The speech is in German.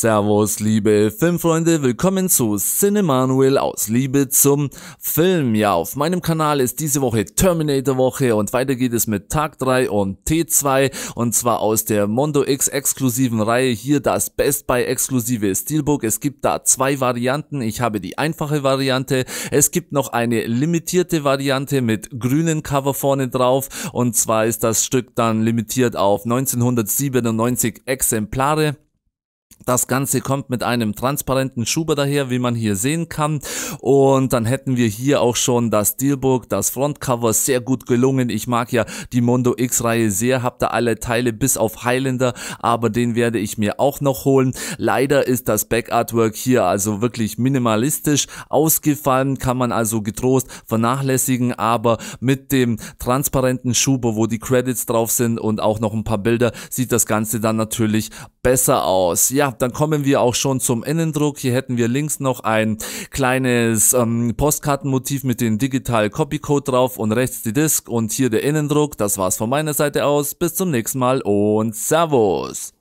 Servus, liebe Filmfreunde, willkommen zu Cinemanuel aus Liebe zum Film. Ja, auf meinem Kanal ist diese Woche Terminator-Woche und weiter geht es mit Tag 3 und T2 und zwar aus der Mondo X exklusiven Reihe hier das Best Buy exklusive Steelbook. Es gibt da zwei Varianten. Ich habe die einfache Variante. Es gibt noch eine limitierte Variante mit grünen Cover vorne drauf und zwar ist das Stück dann limitiert auf 1997 Exemplare. Das Ganze kommt mit einem transparenten Schuber daher, wie man hier sehen kann. Und dann hätten wir hier auch schon das Steelbook, das Frontcover, sehr gut gelungen. Ich mag ja die Mondo X-Reihe sehr, habe da alle Teile bis auf Highlander, aber den werde ich mir auch noch holen. Leider ist das Backartwork hier also wirklich minimalistisch ausgefallen, kann man also getrost vernachlässigen, aber mit dem transparenten Schuber, wo die Credits drauf sind und auch noch ein paar Bilder, sieht das Ganze dann natürlich besser aus. Ja, dann kommen wir auch schon zum Innendruck. Hier hätten wir links noch ein kleines ähm, Postkartenmotiv mit dem digital Copycode drauf und rechts die Disk und hier der Innendruck. Das war's von meiner Seite aus. Bis zum nächsten Mal und Servus.